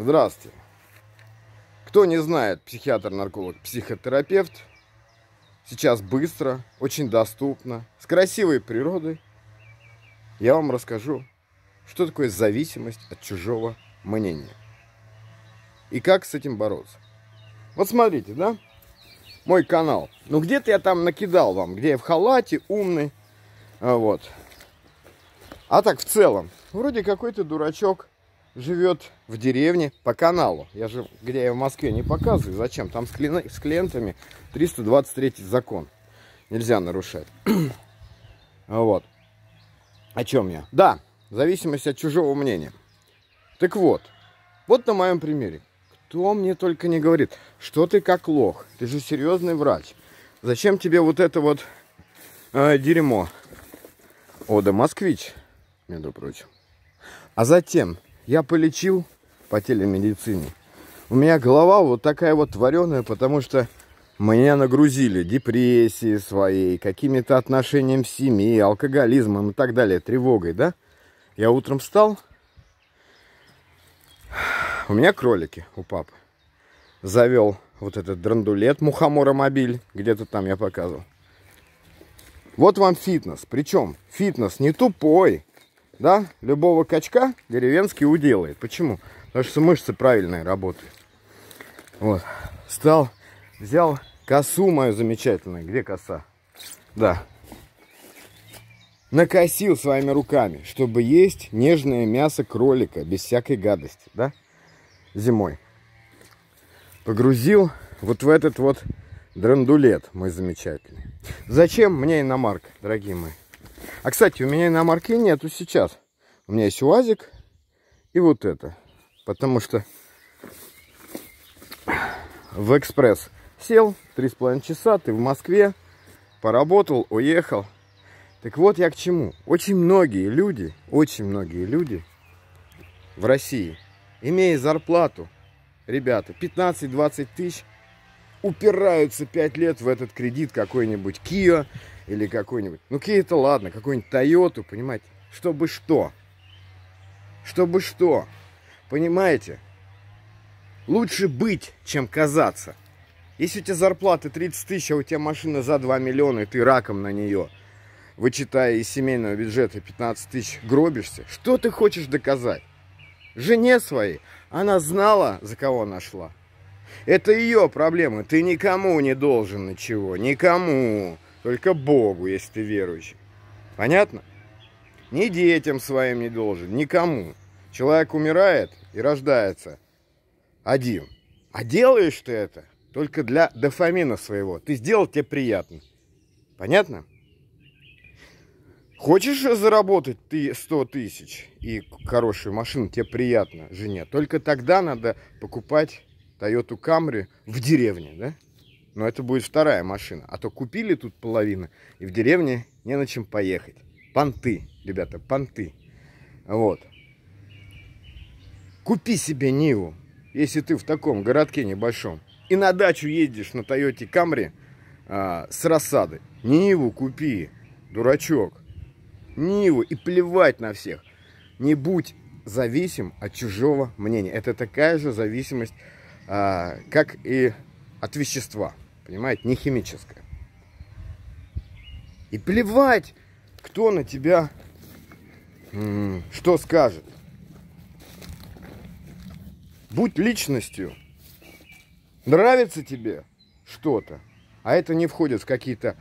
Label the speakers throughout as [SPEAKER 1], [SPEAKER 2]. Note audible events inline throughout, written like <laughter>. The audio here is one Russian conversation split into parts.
[SPEAKER 1] Здравствуйте. Кто не знает, психиатр, нарколог, психотерапевт сейчас быстро, очень доступно, с красивой природой. Я вам расскажу, что такое зависимость от чужого мнения и как с этим бороться. Вот смотрите, да, мой канал. Ну где-то я там накидал вам, где я в халате, умный, а, вот. А так в целом, вроде какой-то дурачок, живет в деревне по каналу. Я же, где я в Москве, не показываю. Зачем? Там с, клиент, с клиентами 323 закон. Нельзя нарушать. <clears throat> вот. О чем я? Да, зависимость от чужого мнения. Так вот, вот на моем примере. Кто мне только не говорит, что ты как лох, ты же серьезный врач. Зачем тебе вот это вот э, дерьмо? О, да москвич, между прочим. А затем, я полечил по телемедицине. У меня голова вот такая вот вареная, потому что меня нагрузили депрессией своей, какими-то отношениями в семье, алкоголизмом и так далее, тревогой, да? Я утром встал, у меня кролики у папы. Завел вот этот драндулет, мухоморомобиль, где-то там я показывал. Вот вам фитнес. Причем фитнес не тупой да, любого качка деревенский уделает. Почему? Потому что мышцы правильные работают. Вот. Стал, взял косу мою замечательную. Где коса? Да. Накосил своими руками, чтобы есть нежное мясо кролика без всякой гадости, да? Зимой. Погрузил вот в этот вот драндулет мой замечательный. Зачем мне иномарка, дорогие мои? А, кстати, у меня на марке нету сейчас. У меня есть УАЗик и вот это. Потому что в экспресс сел, 3,5 часа, ты в Москве, поработал, уехал. Так вот я к чему. Очень многие люди, очень многие люди в России, имея зарплату, ребята, 15-20 тысяч, упираются 5 лет в этот кредит какой-нибудь Kia или какой-нибудь... Ну, Kia это ладно, какой-нибудь Toyota, понимаете? Чтобы что? Чтобы что? Понимаете? Лучше быть, чем казаться. Если у тебя зарплата 30 тысяч, а у тебя машина за 2 миллиона, и ты раком на нее, вычитая из семейного бюджета 15 тысяч, гробишься, что ты хочешь доказать? Жене своей она знала, за кого она шла. Это ее проблема. Ты никому не должен ничего. Никому. Только Богу, если ты верующий. Понятно? Ни детям своим не должен, никому. Человек умирает и рождается один. А делаешь ты это только для дофамина своего. Ты сделал, тебе приятно. Понятно? Хочешь заработать ты 100 тысяч и хорошую машину, тебе приятно, жене. Только тогда надо покупать Toyota Camry в деревне, да? Но это будет вторая машина. А то купили тут половину, и в деревне не на чем поехать. Понты, ребята, понты. Вот. Купи себе Ниву, если ты в таком городке небольшом. И на дачу едешь на Тойоте Камри а, с рассады. Ниву купи, дурачок. Ниву и плевать на всех. Не будь зависим от чужого мнения. Это такая же зависимость а, как и от вещества, понимаете, не химическое. И плевать, кто на тебя что скажет. Будь личностью. Нравится тебе что-то, а это не входит в какие-то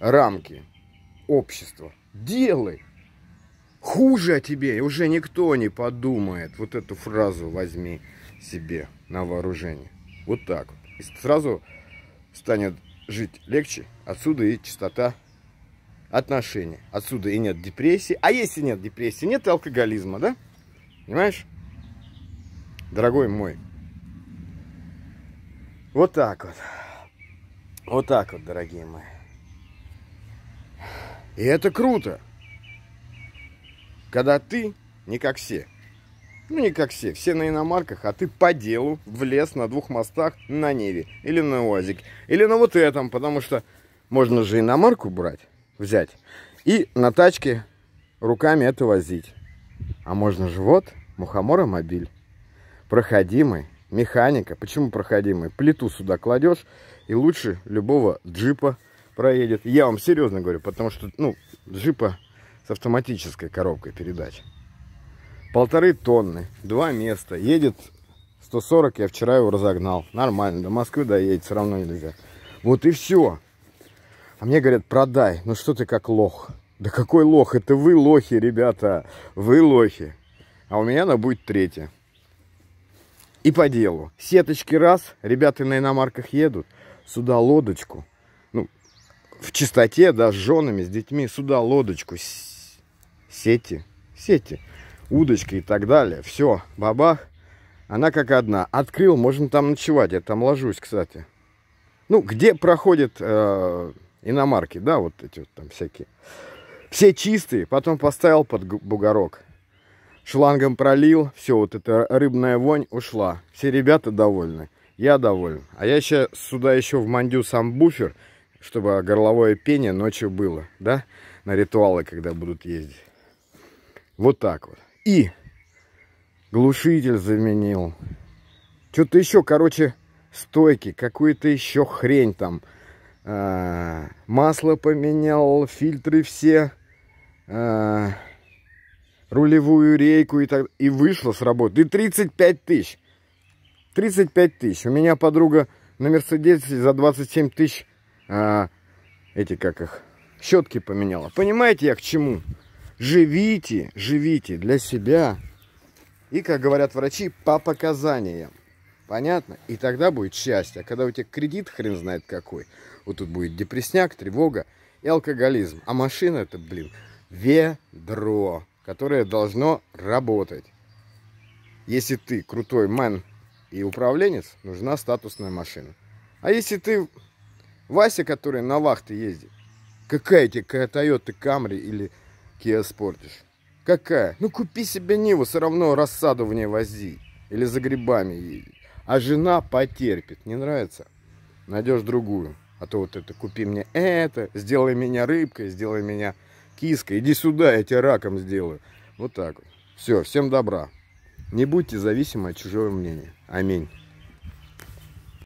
[SPEAKER 1] рамки общества. Делай. Хуже о тебе уже никто не подумает. Вот эту фразу возьми себе на вооружение. Вот так вот. И сразу станет жить легче. Отсюда и чистота отношений. Отсюда и нет депрессии. А если нет депрессии, нет и алкоголизма, да? Понимаешь? Дорогой мой. Вот так вот. Вот так вот, дорогие мои. И это круто. Когда ты не как все. Ну, не как все. Все на иномарках, а ты по делу в лес на двух мостах на Неве или на УАЗике. Или на вот этом, потому что можно же иномарку брать, взять, и на тачке руками это возить. А можно же вот мухомора мобиль. Проходимый, механика. Почему проходимый? Плиту сюда кладешь, и лучше любого джипа проедет. Я вам серьезно говорю, потому что, ну, джипа с автоматической коробкой передач. Полторы тонны, два места. Едет 140, я вчера его разогнал. Нормально, до Москвы доедет, все равно нельзя. Вот и все. А мне говорят, продай. Ну что ты как лох? Да какой лох? Это вы лохи, ребята. Вы лохи. А у меня она будет третья. И по делу. Сеточки раз, ребята на иномарках едут, сюда лодочку. Ну, в чистоте, да, с женами, с детьми, сюда лодочку, сети, сети, удочка и так далее. Все, бабах, она как одна. Открыл, можно там ночевать, я там ложусь, кстати. Ну, где проходят э, иномарки, да, вот эти вот там всякие. Все чистые, потом поставил под бугорок. Шлангом пролил, все, вот эта рыбная вонь ушла. Все ребята довольны, я доволен. А я сейчас сюда еще в мандю сам буфер, чтобы горловое пение ночью было, да, на ритуалы, когда будут ездить. Вот так вот. И глушитель заменил. Что-то еще, короче, стойки, какую-то еще хрень там. А, масло поменял, фильтры все, а, рулевую рейку и так. И вышло с работы. И 35 тысяч. 35 тысяч. У меня подруга на Мерседесе за 27 тысяч а, эти, как их, щетки поменяла. Понимаете я к чему? Живите, живите для себя. И, как говорят врачи, по показаниям. Понятно? И тогда будет счастье. А когда у тебя кредит хрен знает какой, вот тут будет депресняк, тревога и алкоголизм. А машина это, блин, ведро, которое должно работать. Если ты крутой мэн и управленец, нужна статусная машина. А если ты Вася, который на вахты ездит, какая тебе Toyota Camry или Kia спортишь? Какая? Ну купи себе Ниву, все равно рассаду в ней вози. Или за грибами едет. А жена потерпит. Не нравится? Найдешь другую. А то вот это купи мне это, сделай меня рыбкой, сделай меня киской. Иди сюда, я тебя раком сделаю. Вот так вот. Все, всем добра. Не будьте зависимы от чужого мнения. Аминь.